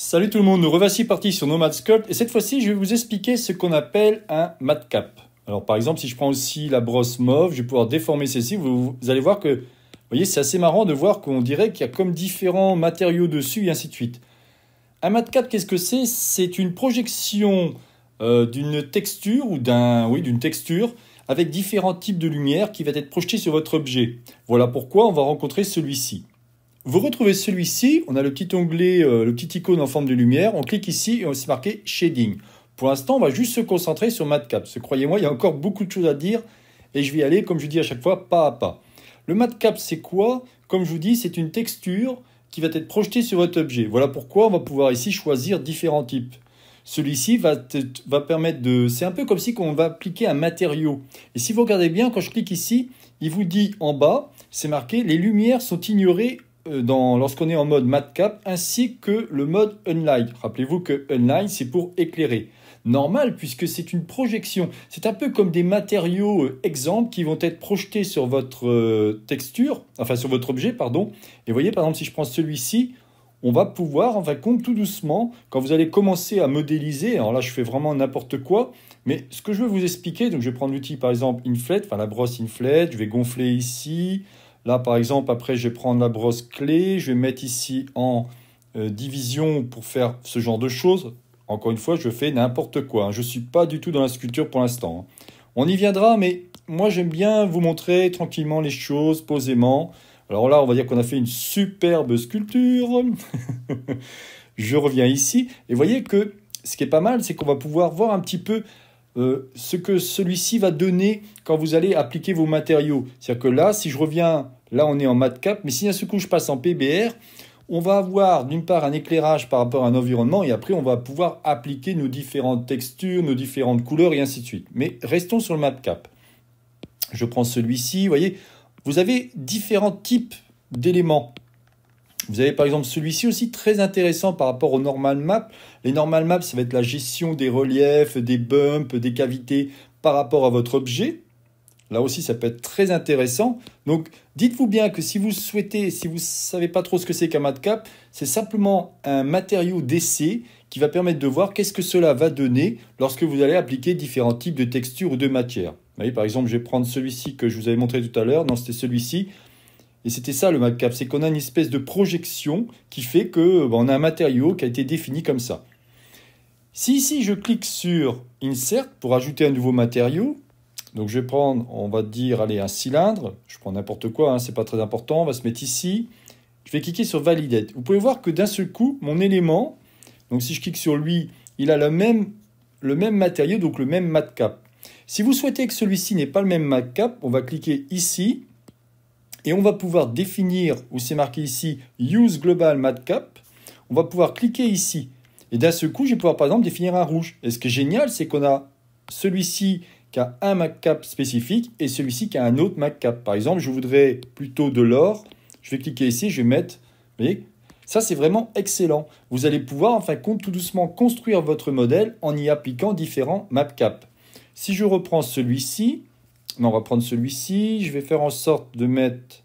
Salut tout le monde, nous revoici parti sur Nomad Sculpt et cette fois-ci je vais vous expliquer ce qu'on appelle un matcap. Alors par exemple si je prends aussi la brosse mauve, je vais pouvoir déformer celle-ci, vous, allez voir que, voyez c'est assez marrant de voir qu'on dirait qu'il y a comme différents matériaux dessus et ainsi de suite. Un matcap qu'est-ce que c'est C'est une projection euh, d'une texture ou d'un, oui d'une texture avec différents types de lumière qui va être projetée sur votre objet. Voilà pourquoi on va rencontrer celui-ci. Vous retrouvez celui-ci, on a le petit onglet, euh, le petit icône en forme de lumière, on clique ici et on s'est marqué Shading. Pour l'instant, on va juste se concentrer sur MatCap, parce croyez-moi, il y a encore beaucoup de choses à dire, et je vais aller, comme je dis à chaque fois, pas à pas. Le MatCap, c'est quoi Comme je vous dis, c'est une texture qui va être projetée sur votre objet. Voilà pourquoi on va pouvoir ici choisir différents types. Celui-ci va, va, permettre de... C'est un peu comme si on va appliquer un matériau. Et si vous regardez bien, quand je clique ici, il vous dit en bas, c'est marqué « Les lumières sont ignorées euh, lorsqu'on est en mode matcap, ainsi que le mode unlight. Rappelez-vous que unlight, c'est pour éclairer. Normal, puisque c'est une projection. C'est un peu comme des matériaux euh, exemples qui vont être projetés sur votre euh, texture, enfin sur votre objet, pardon. Et voyez, par exemple, si je prends celui-ci, on va pouvoir, en fin de compte, tout doucement, quand vous allez commencer à modéliser, alors là, je fais vraiment n'importe quoi, mais ce que je veux vous expliquer, donc je vais prendre l'outil, par exemple, Inflate, enfin la brosse Inflate, je vais gonfler ici, Là, par exemple, après, je vais prendre la brosse clé, je vais mettre ici en euh, division pour faire ce genre de choses. Encore une fois, je fais n'importe quoi. Hein. Je ne suis pas du tout dans la sculpture pour l'instant. Hein. On y viendra, mais moi, j'aime bien vous montrer tranquillement les choses, posément. Alors là, on va dire qu'on a fait une superbe sculpture. je reviens ici. Et vous voyez que ce qui est pas mal, c'est qu'on va pouvoir voir un petit peu euh, ce que celui-ci va donner quand vous allez appliquer vos matériaux. C'est-à-dire que là, si je reviens, là on est en MATCAP, mais si ce coup je passe en PBR, on va avoir d'une part un éclairage par rapport à un environnement et après on va pouvoir appliquer nos différentes textures, nos différentes couleurs et ainsi de suite. Mais restons sur le MATCAP. Je prends celui-ci, vous voyez, vous avez différents types d'éléments. Vous avez par exemple celui-ci aussi très intéressant par rapport aux normal maps. Les normal maps, ça va être la gestion des reliefs, des bumps, des cavités par rapport à votre objet. Là aussi, ça peut être très intéressant. Donc, dites-vous bien que si vous souhaitez, si vous ne savez pas trop ce que c'est qu'un matcap, c'est simplement un matériau d'essai qui va permettre de voir qu'est-ce que cela va donner lorsque vous allez appliquer différents types de textures ou de matières. Vous voyez, par exemple, je vais prendre celui-ci que je vous avais montré tout à l'heure. Non, c'était celui-ci. Et c'était ça le MATCAP, c'est qu'on a une espèce de projection qui fait que euh, bah, on a un matériau qui a été défini comme ça. Si ici je clique sur Insert pour ajouter un nouveau matériau, donc je vais prendre, on va dire, allez, un cylindre, je prends n'importe quoi, hein, c'est pas très important, on va se mettre ici, je vais cliquer sur Validate. Vous pouvez voir que d'un seul coup, mon élément, donc si je clique sur lui, il a le même, le même matériau, donc le même matcap. Si vous souhaitez que celui-ci n'ait pas le même matcap, on va cliquer ici, et on va pouvoir définir, où c'est marqué ici, Use Global Cap ». On va pouvoir cliquer ici. Et d'un seul coup, je vais pouvoir, par exemple, définir un rouge. Et ce qui est génial, c'est qu'on a celui-ci qui a un cap spécifique et celui-ci qui a un autre cap. Par exemple, je voudrais plutôt de l'or. Je vais cliquer ici, je vais mettre... Vous voyez ça, c'est vraiment excellent. Vous allez pouvoir, enfin compte, tout doucement construire votre modèle en y appliquant différents cap. Si je reprends celui-ci, on va prendre celui-ci. Je vais faire en sorte de mettre...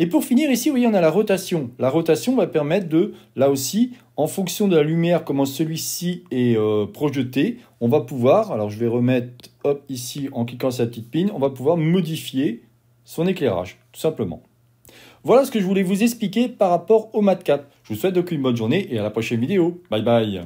Et pour finir, ici, vous voyez, on a la rotation. La rotation va permettre de, là aussi, en fonction de la lumière, comment celui-ci est euh, projeté, on va pouvoir, alors je vais remettre, hop, ici, en cliquant sur la petite pin, on va pouvoir modifier son éclairage, tout simplement. Voilà ce que je voulais vous expliquer par rapport au MATCAP. Je vous souhaite donc une bonne journée et à la prochaine vidéo. Bye bye